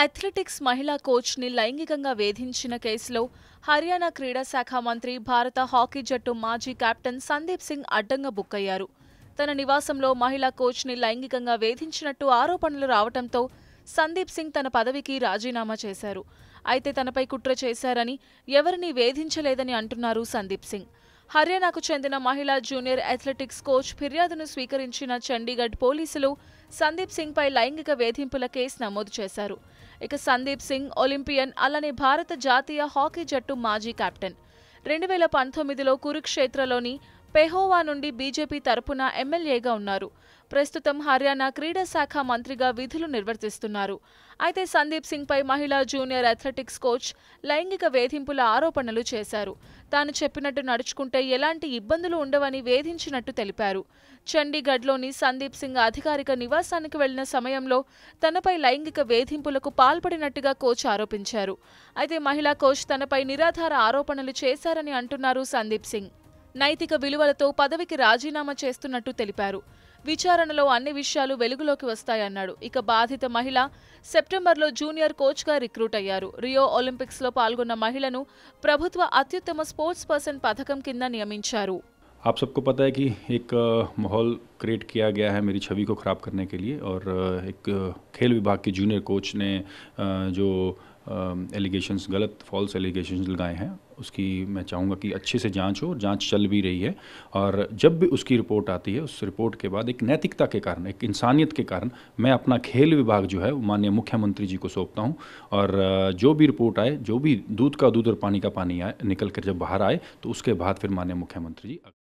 athletics మహిళా కోచ్ని లైంగికంగా వేధించిన కేసులో హర్యానా క్రీడా శాఖ మంత్రి భారత హాకీ జట్టు మాజీ కెప్టెన్ సందీప్ సింగ్ అడ్డంగా బుక్కయ్యారు తన నివాసంలో మహిళా కోచ్ని లైంగికంగా వేధించినట్టు ఆరోపణలు రావడంతో సందీప్ సింగ్ తన పదవికి రాజీనామా చేశారు అయితే తనపై కుట్ర చేశారని ఎవరిని వేధించలేదని అంటున్నారు సందీప్ సింగ్ హర్యానాకు చెందిన మహిళా జూనియర్ అథ్లెటిక్స్ కోచ్ ఫిర్యాదును స్వీకరించిన చండీగఢ్ పోలీసులు సందీప్ సింగ్పై లైంగిక వేధింపుల కేసు నమోదు చేశారు ఇక సందీప్ సింగ్ ఒలింపియన్ అలానే భారత జాతీయ హాకీ జట్టు మాజీ కెప్టెన్ రెండు వేల పంతొమ్మిదిలో కురుక్షేత్రలోని పెహోవా నుండి బీజేపీ తరపున ఎమ్మెల్యేగా ఉన్నారు ప్రస్తుతం హర్యానా క్రీడా శాఖ మంత్రిగా విధులు నిర్వర్తిస్తున్నారు అయితే సందీప్ సింగ్పై మహిళా జూనియర్ అథ్లెటిక్స్ కోచ్ లైంగిక వేధింపుల ఆరోపణలు చేశారు తాను చెప్పినట్టు నడుచుకుంటే ఎలాంటి ఇబ్బందులు ఉండవని వేధించినట్టు తెలిపారు చండీగఢ్లోని సందీప్ సింగ్ అధికారిక నివాసానికి వెళ్లిన సమయంలో తనపై లైంగిక వేధింపులకు పాల్పడినట్టుగా కోచ్ ఆరోపించారు అయితే మహిళా కోచ్ తనపై నిరాధార ఆరోపణలు చేశారని అంటున్నారు సందీప్ సింగ్ నైతిక విలువలతో పదవికి రాజీనామా చేస్తున్నట్టు తెలిపారు విచారణలో అన్ని విషయాలు వెలుగులోకి వస్తాయన్నాడు ఇక బాధిత మహిళ సెప్టెంబర్లో జూనియర్ కోచ్గా రిక్రూట్ అయ్యారు రియో ఒలింపిక్స్లో పాల్గొన్న మహిళను ప్రభుత్వ అత్యుత్తమ స్పోర్ట్స్ పర్సన్ పథకం కింద నియమించారు आप सबको पता है कि एक माहौल क्रिएट किया गया है मेरी छवि को ख़राब करने के लिए और एक खेल विभाग के जूनियर कोच ने जो एलिगेशंस गलत फॉल्स एलिगेशंस लगाए हैं उसकी मैं चाहूँगा कि अच्छे से जांच हो और जांच चल भी रही है और जब भी उसकी रिपोर्ट आती है उस रिपोर्ट के बाद एक नैतिकता के कारण एक इंसानियत के कारण मैं अपना खेल विभाग जो है माननीय मुख्यमंत्री जी को सौंपता हूँ और जो भी रिपोर्ट आए जो भी दूध का दूध और पानी का पानी आए निकल कर जब बाहर आए तो उसके बाद फिर माननीय मुख्यमंत्री जी